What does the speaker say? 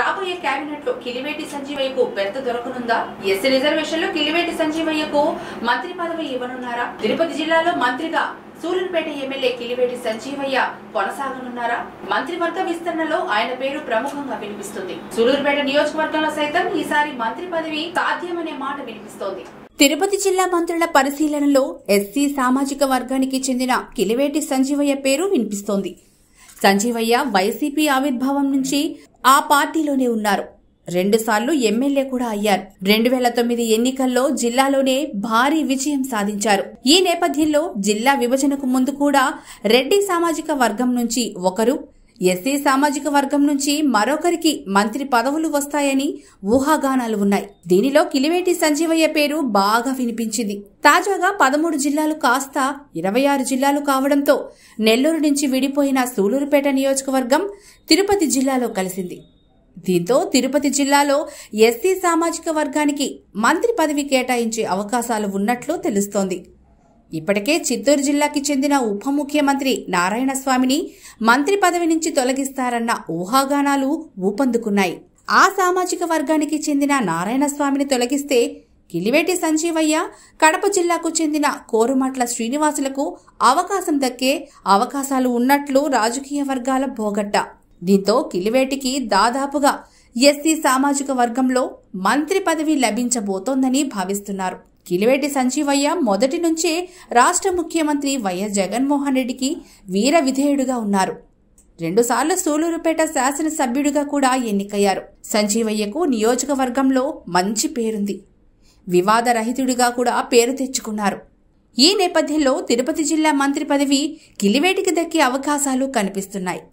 రాబోయే కేబినెట్ లో కిలివేటి సంజీవయ్యకు పెద్ద దొరకనుందా ఎస్సీ రిజర్వేషన్ లో కిలివేటి సంజీవయ్యకు మంత్రి పదవి ఇవ్వనున్నారా తిరుపతి జిల్లాలో మంత్రిగా సూలూరుపేట ఎమ్మెల్యే కిలివేటి సంజీవయ్య కొనసాగనున్నారా మంత్రివర్గ విస్తరణలో ఆయన పేరు ప్రముఖంగా వినిపిస్తుంది సూలూరుపేట నియోజకవర్గంలో సైతం ఈసారి మంత్రి పదవి సాధ్యమనే మాట వినిపిస్తోంది తిరుపతి జిల్లా మంత్రుల పరిశీలనలో ఎస్సీ సామాజిక వర్గానికి చెందిన కిలివేటి సంజీవయ్య పేరు వినిపిస్తోంది సంజీవయ్య వైసీపీ ఆవిర్భావం నుంచి ఆ పార్టీలోనే ఉన్నారు రెండుసార్లు ఎమ్మెల్యే కూడా అయ్యారు రెండు వేల తొమ్మిది ఎన్నికల్లో జిల్లాలోనే భారీ విజయం సాధించారు ఈ నేపథ్యంలో జిల్లా విభజనకు ముందు కూడా రెడ్డి సామాజిక వర్గం నుంచి ఒకరు ఎస్సీ సామాజిక వర్గం నుంచి మరొకరికి మంత్రి పదవులు వస్తాయని ఊహాగానాలు ఉన్నాయి దీనిలో కిలివేటి సంజీవయ్య పేరు బాగా వినిపించింది తాజాగా పదమూడు జిల్లాలు కాస్త ఇరవై ఆరు జిల్లాలు కావడంతో నెల్లూరు నుంచి విడిపోయిన సూలూరుపేట నియోజకవర్గం తిరుపతి జిల్లాలో కలిసింది దీంతో తిరుపతి జిల్లాలో ఎస్సీ సామాజిక వర్గానికి మంత్రి పదవి కేటాయించే అవకాశాలు ఉన్నట్లు తెలుస్తోంది ఇప్పటికే చిత్తూరు జిల్లాకి చెందిన ఉప ముఖ్యమంత్రి నారాయణస్వామిని మంత్రి పదవి నుంచి తొలగిస్తారన్న ఊహాగానాలు ఊపందుకున్నాయి ఆ సామాజిక వర్గానికి చెందిన నారాయణస్వామిని తొలగిస్తే కిలివేటి సంజీవయ్య కడప జిల్లాకు చెందిన కోరుమట్ల శ్రీనివాసులకు అవకాశం దక్కే అవకాశాలు ఉన్నట్లు రాజకీయ వర్గాల బోగట్ట దీంతో కిలివేటికి దాదాపుగా ఎస్సీ సామాజిక వర్గంలో మంత్రి పదవి లభించబోతోందని భావిస్తున్నారు కిలివేటి సంజీవయ్య మొదటి నుంచే రాష్ట్ర ముఖ్యమంత్రి వైఎస్ జగన్మోహన్ రెడ్డికి వీర విధేయుడుగా ఉన్నారు రెండుసార్లు సూలూరుపేట శాసనసభ్యుడిగా కూడా ఎన్నికయ్యారు సంజీవయ్యకు నియోజకవర్గంలో మంచి పేరుంది వివాదరహితుడిగా కూడా పేరు తెచ్చుకున్నారు ఈ నేపథ్యంలో తిరుపతి జిల్లా మంత్రి పదవి కిలివేటికి దక్కే అవకాశాలు కనిపిస్తున్నాయి